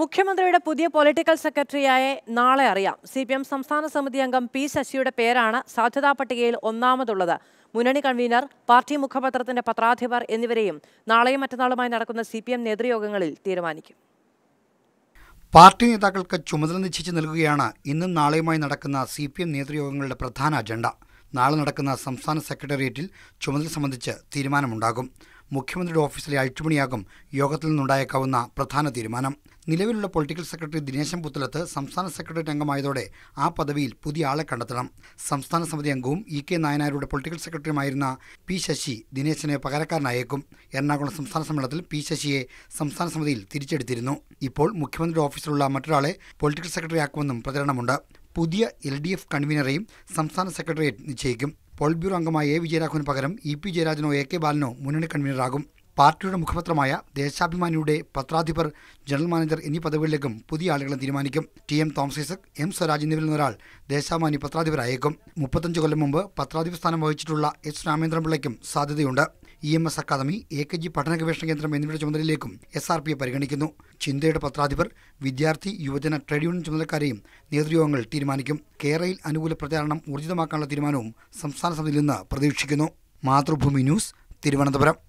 മുഖ്യമന്ത്രിയുടെ പുതിയ പൊളിറ്റിക്കൽ സെക്രട്ടറിയായി നാളെ അറിയാം സി പി എം സംസ്ഥാന സമിതി അംഗം പി ശശിയുടെ പേരാണ് സാധ്യതാ പട്ടികയിൽ ഒന്നാമതുള്ളത് മുന്നണി കൺവീനർ പാർട്ടി മുഖപത്രത്തിന്റെ പത്രാധിപർ എന്നിവരെയും നാളെയും മറ്റന്നാളുമായി നടക്കുന്ന സി പി എം നേതൃയോഗങ്ങളിൽ തീരുമാനിക്കും പാർട്ടി നേതാക്കൾക്ക് ചുമതല നിശ്ചയിച്ചു നൽകുകയാണ് ഇന്നും നാളെയുമായി നടക്കുന്ന സി പി എം നേതൃയോഗങ്ങളുടെ പ്രധാന അജണ്ട നാളെ നടക്കുന്ന സംസ്ഥാന സെക്രട്ടേറിയറ്റിൽ ചുമതല സംബന്ധിച്ച് തീരുമാനമുണ്ടാകും മുഖ്യമന്ത്രിയുടെ ഓഫീസിലെ അഴിച്ചുപണിയാകും യോഗത്തിൽ നിന്നുണ്ടായേക്കാവുന്ന പ്രധാന തീരുമാനം നിലവിലുള്ള പൊളിറ്റിക്കൽ സെക്രട്ടറി ദിനേശൻ പുത്തലത്ത് സംസ്ഥാന സെക്രട്ടറി അംഗമായതോടെ ആ പദവിയിൽ പുതിയ ആളെ കണ്ടെത്തണം സംസ്ഥാന സമിതി അംഗവും ഇ കെ നായനാരുടെ പൊളിറ്റിക്കൽ സെക്രട്ടറിയുമായിരുന്ന പി ശശി ദിനേശനെ പകരക്കാരനായേക്കും എറണാകുളം സംസ്ഥാന സമ്മേളനത്തിൽ പി ശശിയെ സംസ്ഥാന സമിതിയിൽ തിരിച്ചെടുത്തിരുന്നു ഇപ്പോൾ മുഖ്യമന്ത്രിയുടെ ഓഫീസിലുള്ള മറ്റൊരാളെ പൊളിറ്റിക്കൽ സെക്രട്ടറി ആക്കുമെന്നും പ്രചരണമുണ്ട് പുതിയ എൽ ഡി എഫ് കൺവീനറെയും സംസ്ഥാന സെക്രട്ടേറിയറ്റ് നിശ്ചയിക്കും പോളിറ്റ് ബ്യൂറോ അംഗമായ എ വിജയരാഘവന് പകരം ഇ പി ജയരാജനോ എ കെ ബാലനോ മുന്നണി കൺവീനറാകും പാർട്ടിയുടെ മുഖപത്രമായ ദേശാഭിമാനിയുടെ പത്രാധിപർ ജനറൽ മാനേജർ എന്നീ പദവികളിലേക്കും പുതിയ ആളുകളെ തീരുമാനിക്കും ടി എം തോമസ് ഐസക് എം സ്വരാജ് എന്നിവരിൽ നിന്നൊരാൾ ദേശാഭിമാനി പത്രാധിപരായേക്കും മുപ്പത്തഞ്ച് കൊല്ലം മുമ്പ് പത്രാധിപ സ്ഥാനം വഹിച്ചിട്ടുള്ള എസ് രാമേന്ദ്രപിള്ളയ്ക്കും സാധ്യതയുണ്ട് ഇ എം എസ് അക്കാദമി എ കെ ജി പഠന ഗവേഷണ കേന്ദ്രം എന്നിവയുടെ ചുമതലയിലേക്കും എസ് ആർ പിയെ പരിഗണിക്കുന്നു ചിന്തയുടെ പത്രാധിപർ വിദ്യാർത്ഥി യുവജന ട്രേഡ് യൂണിയൻ ചുമതലക്കാരെയും നേതൃയോഗങ്ങൾ തീരുമാനിക്കും കേരളയിൽ അനുകൂല പ്രചാരണം ഊർജിതമാക്കാനുള്ള തീരുമാനവും സംസ്ഥാന സമിതിയിൽ നിന്ന് പ്രതീക്ഷിക്കുന്നു മാതൃഭൂമി ന്യൂസ് തിരുവനന്തപുരം